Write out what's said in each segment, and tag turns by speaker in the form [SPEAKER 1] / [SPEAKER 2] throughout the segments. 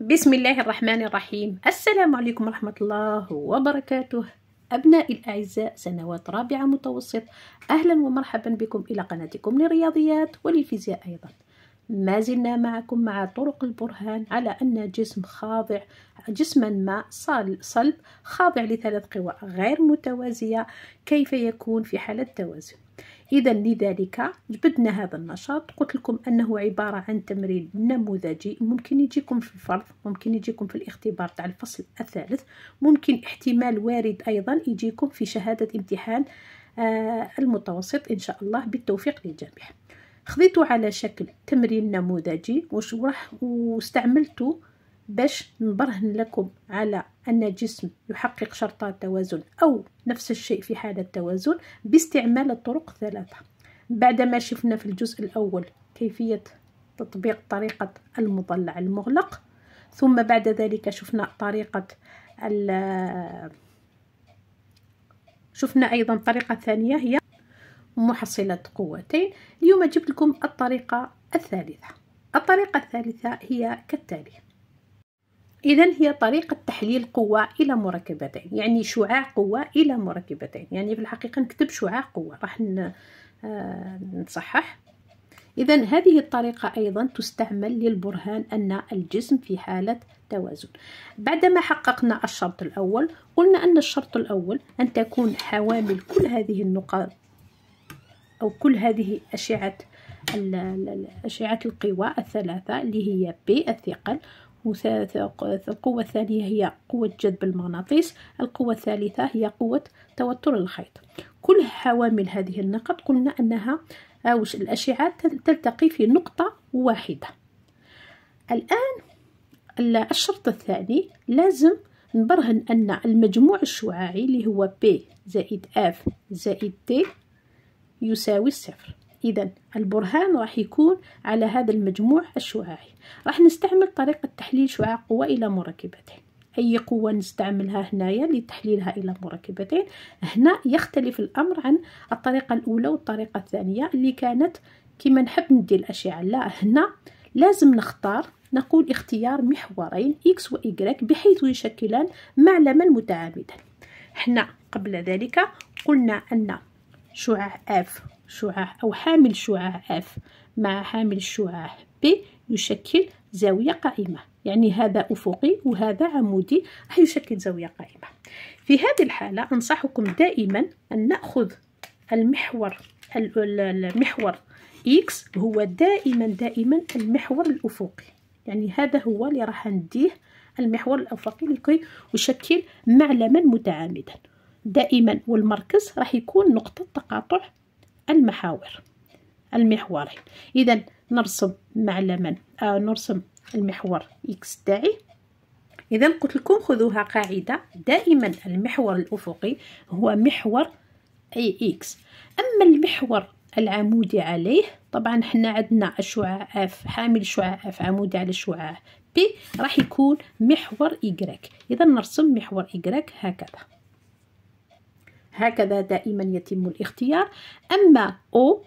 [SPEAKER 1] بسم الله الرحمن الرحيم السلام عليكم ورحمة الله وبركاته أبنائي الأعزاء سنوات رابعة متوسط أهلا ومرحبا بكم إلى قناتكم للرياضيات وللفيزياء أيضا ما زلنا معكم مع طرق البرهان على أن جسم خاضع جسما ما صلب خاضع لثلاث قوى غير متوازية كيف يكون في حالة توازن إذا لذلك جبدنا هذا النشاط قلت لكم أنه عبارة عن تمرين نموذجي ممكن يجيكم في الفرض ممكن يجيكم في الاختبار تاع الفصل الثالث ممكن احتمال وارد أيضا يجيكم في شهادة امتحان آه، المتوسط إن شاء الله بالتوفيق للجميع خذيته على شكل تمرين نموذجي وشرح واستعملته باش نبرهن لكم على أن الجسم يحقق شرطات توازن أو نفس الشيء في حالة التوازن باستعمال الطرق الثلاثة بعدما شفنا في الجزء الأول كيفية تطبيق طريقة المضلع المغلق ثم بعد ذلك شفنا طريقة شفنا أيضا طريقة ثانية هي محصلة قوتين اليوم جبت لكم الطريقة الثالثة الطريقة الثالثة هي كالتالي إذا هي طريقة تحليل قوة إلى مركبتين يعني شعاع قوة إلى مركبتين يعني في الحقيقة نكتب شعاع قوة راح آه، نصحح إذا هذه الطريقة أيضا تستعمل للبرهان أن الجسم في حالة توازن بعدما حققنا الشرط الأول قلنا أن الشرط الأول أن تكون حوامل كل هذه النقاط أو كل هذه أشعة أشعة القوى الثلاثة اللي هي بي الثقل القوة الثانية هي قوة جذب المغناطيس القوة الثالثة هي قوة توتر الخيط كل حوامل هذه النقط قلنا أنها أو آه، الأشعة تلتقي في نقطة واحدة الآن الشرط الثاني لازم نبرهن أن المجموع الشعاعي اللي هو بي زائد اف زائد تي يساوي الصفر إذا البرهان راح يكون على هذا المجموع الشعاعي راح نستعمل طريقة تحليل شعاع قوة إلى مركبتين أي قوة نستعملها هنايا لتحليلها إلى مركبتين هنا يختلف الأمر عن الطريقة الأولى والطريقة الثانية اللي كانت كما نحب ندي الأشعة لا هنا لازم نختار نقول اختيار محورين X و Y بحيث يشكلان معلما متعامدا حنا قبل ذلك قلنا أن شعاع اف شعاع أو حامل شعاع اف مع حامل شعاع بي يشكل زاوية قائمة يعني هذا أفقي وهذا عمودي راح يشكل زاوية قائمة في هذه الحالة أنصحكم دائما أن نأخذ المحور المحور اكس هو دائما دائما المحور الأفقي يعني هذا هو اللي راح نديه المحور الأفقي لكي أشكل معلما متعامدا دائما والمركز راح يكون نقطة تقاطع المحاور المحورين إذا نرسم معلما آه نرسم المحور إكس تاعي إذا قلت لكم خذوها قاعدة دائما المحور الأفقي هو محور أي إكس أما المحور العمودي عليه طبعا حنا عندنا الشعاع اف حامل شعاع اف عمودي على شعاع بي راح يكون محور إيكغيك إذا نرسم محور إيكغيك هكذا هكذا دائما يتم الاختيار أما أو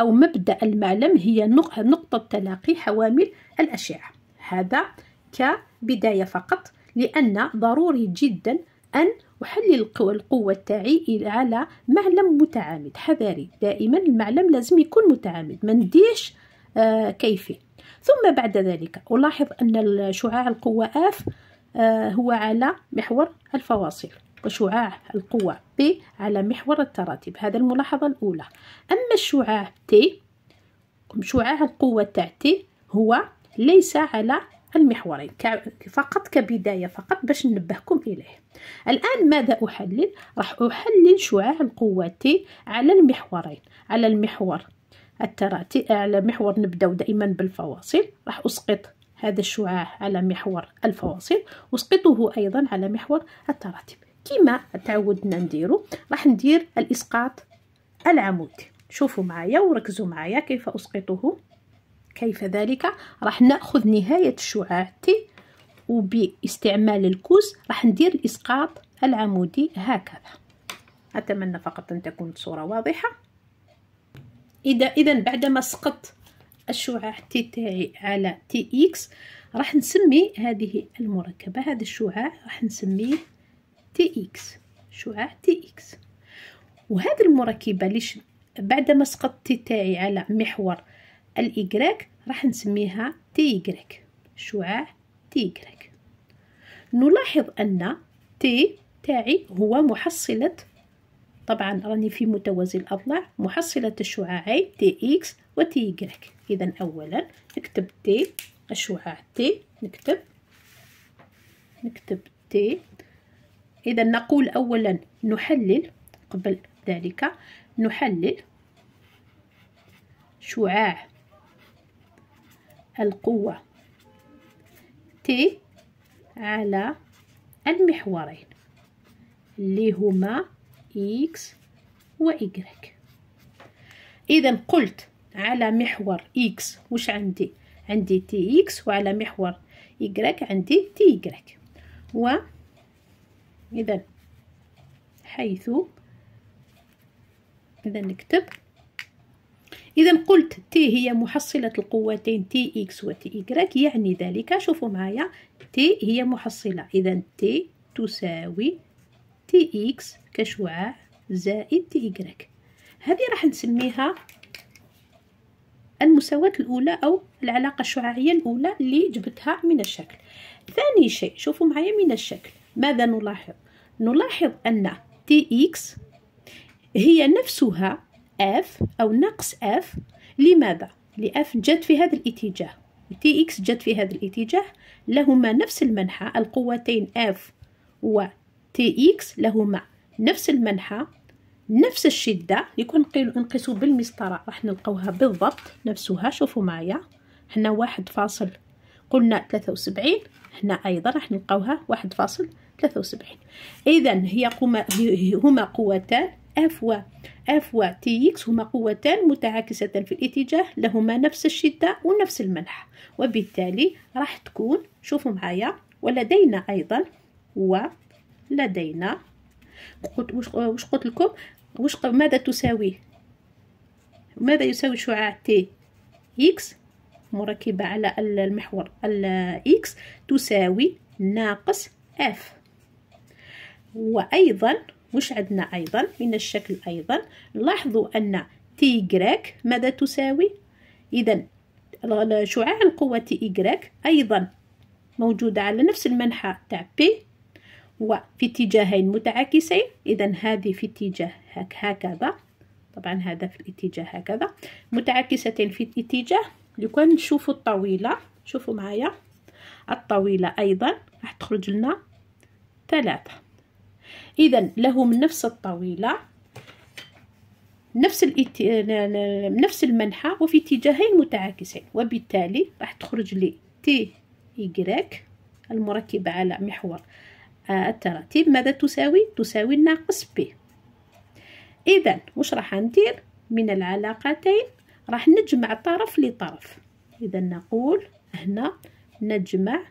[SPEAKER 1] أو مبدأ المعلم هي نقطة تلاقي حوامل الأشعة هذا كبداية فقط لأن ضروري جدا أن أحلل القوة, القوة تاعي على معلم متعامد حذاري دائما المعلم لازم يكون متعامد ما نديش آه كيفي ثم بعد ذلك ألاحظ أن شعاع القوة آف آه هو على محور الفواصل وشعاع القوة B على محور التراتب هذا الملاحظة الأولى أما الشعاع T شعاع القوة تاع T هو ليس على المحورين فقط كبداية فقط باش ننبهكم إليه الآن ماذا أحلل؟ راح أحلل شعاع القوة T على المحورين على المحور التراتب على محور نبداو دائما بالفواصل راح أسقط هذا الشعاع على محور الفواصل أسقطه أيضا على محور التراتب كما تعودنا نديرو راح ندير الاسقاط العمودي شوفوا معايا وركزوا معايا كيف اسقطه كيف ذلك راح ناخذ نهايه الشعاع تي وباستعمال الكوز راح ندير الاسقاط العمودي هكذا اتمنى فقط ان تكون الصوره واضحه اذا اذا بعدما سقط الشعاع تي تاعي على تي اكس راح نسمي هذه المركبه هذا الشعاع راح نسميه تي إكس شعاع تي إكس وهذه المركبة اللي بعدما سقط تي تاعي على محور الإجراك راح نسميها تي إجراك شعاع تي إجراك نلاحظ أن تي تاعي هو محصلة طبعا راني في متوازي الأضلاع محصلة الشعاعي تي إكس وتي إجراك إذا أولا نكتب تي الشعاع تي نكتب نكتب تي إذا نقول أولا نحلل قبل ذلك نحلل شعاع القوة T على المحورين اللي هما X و Y إذا قلت على محور X وش عندي عندي تي إكس وعلى محور Y عندي تي Y إذا حيث إذا نكتب إذا قلت تي هي محصلة القوتين تي إكس وتي إكراك يعني ذلك شوفوا معايا تي هي محصلة إذا تي تساوي تي إكس كشعاع زائد تي إكراك هذه راح نسميها المساواة الأولى أو العلاقة الشعاعية الأولى اللي جبتها من الشكل ثاني شيء شوفوا معايا من الشكل ماذا نلاحظ نلاحظ أن Tx هي نفسها F أو نقص F لماذا؟ لأف جت في هذا الاتجاه تي إكس جت في هذا الاتجاه لهما نفس المنحى القوتين اف و تي إكس لهما نفس المنحى نفس الشدة يكون نقيسو بالمسطرة راح نلقوها بالضبط نفسها شوفوا معايا هنا واحد فاصل قلنا ثلاثة وسبعين هنا أيضا راح نلقوها واحد فاصل 73 إذا هي قوما هما قوتان اف و اف و تي اكس هما قوتان متعاكستان في الاتجاه لهما نفس الشدة ونفس المنح وبالتالي راح تكون شوفوا معايا ولدينا أيضا ولدينا واش قلت لكم واش ماذا تساوي ماذا يساوي شعاع تي اكس مركبة على المحور الاكس تساوي ناقص اف وأيضا مش عندنا أيضا من الشكل أيضا لاحظوا أن تي جراك ماذا تساوي إذا شعاع القوة تي جراك أيضا موجودة على نفس المنحى تاع بي وفي اتجاهين متعاكسين إذا هذه في اتجاه هكذا طبعا هذا في الاتجاه هكذا متعاكستين في الاتجاه لو كان نشوفوا الطويلة شوفوا معايا الطويلة أيضا راح تخرج لنا ثلاثة اذا لهم نفس الطاوله نفس الات... نفس المنحى وفي اتجاهين متعاكسين وبالتالي راح تخرج لي تي إيكغيك المركبة على محور آه، التراتيب ماذا تساوي؟ تساوي ناقص بي إذا واش راح ندير من العلاقتين راح نجمع طرف لطرف إذا نقول هنا نجمع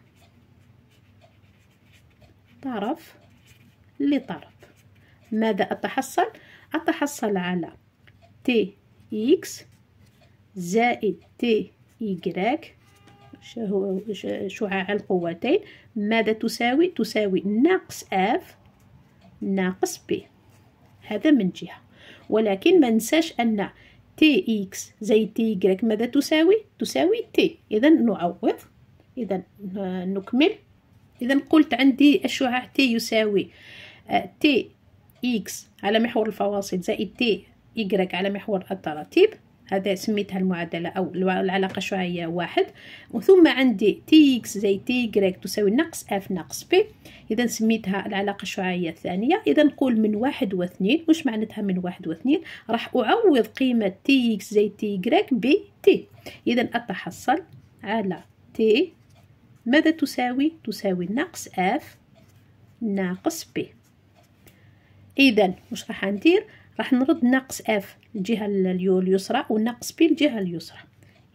[SPEAKER 1] طرف لطرف ماذا أتحصل؟ أتحصل على تي إكس زائد تي إيكغيك شعاع القوتين ماذا تساوي؟ تساوي ناقص اف ناقص بي هذا من جهة ولكن ما ننساش أن تي إكس زائد تي إيكغيك ماذا تساوي؟ تساوي تي إذا نعوض إذا آه، نكمل إذا قلت عندي الشعاع تي يساوي تي إكس على محور الفواصل زائد تي إيكغيك على محور التراتيب هذا سميتها المعادلة أو العلاقة الشعاعية واحد وثم عندي تي إكس زائد تي إيكغيك تساوي نقص أف نقص بي إذا سميتها العلاقة الشعاعية الثانية إذا نقول من واحد واثنين وش معناتها من واحد واثنين راح أعوض قيمة تي إكس زائد تي إيكغيك تي إذا أتحصل على تي ماذا تساوي؟ تساوي نقص أف ناقص بي اذا واش راح ندير راح نرد ناقص اف الجهه اليسرى وناقص بي الجهه اليسرى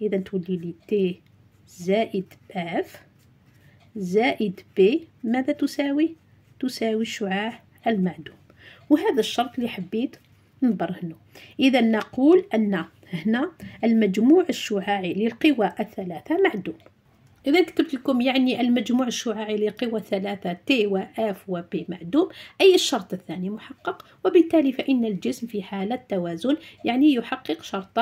[SPEAKER 1] اذا تولي لي تي زائد اف زائد بي ماذا تساوي تساوي الشعاع المعدوم وهذا الشرط اللي حبيت نبرهنه اذا نقول ان هنا المجموع الشعاعي للقوى الثلاثه معدوم إذا كتبت لكم يعني المجموع الشعاعي لقوى ثلاثة T و F و P معدوم أي الشرط الثاني محقق وبالتالي فإن الجسم في حالة توازن يعني يحقق شرط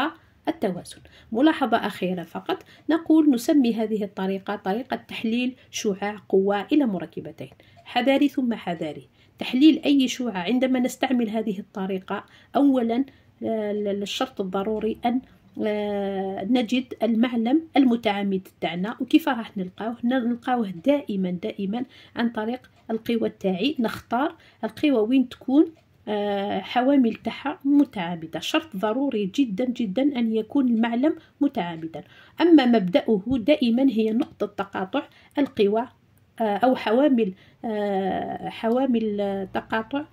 [SPEAKER 1] التوازن ملاحظة أخيرة فقط نقول نسمي هذه الطريقة طريقة تحليل شعاع قوى إلى مركبتين حذاري ثم حذاري تحليل أي شعاع عندما نستعمل هذه الطريقة أولا الشرط آه، الضروري أن آه، نجد المعلم المتعامد تاعنا وكيف راح نلقاوه نلقاوه دائما دائما عن طريق القوى تاعي نختار القوى وين تكون آه، حوامل تاعها متعامدة شرط ضروري جدا جدا أن يكون المعلم متعامدا أما مبدأه دائما هي نقطة تقاطع القوى آه، أو حوامل حوامل تقاطع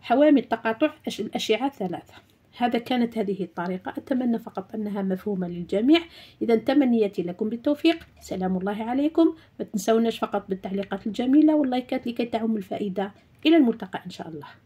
[SPEAKER 1] حوامل تقاطع الأشعة ثلاثة هذا كانت هذه الطريقة أتمنى فقط أنها مفهومة للجميع إذا تمنيتي لكم بالتوفيق سلام الله عليكم ما تنسوناش فقط بالتعليقات الجميلة واللايكات لكي تعم الفائدة إلى الملتقى إن شاء الله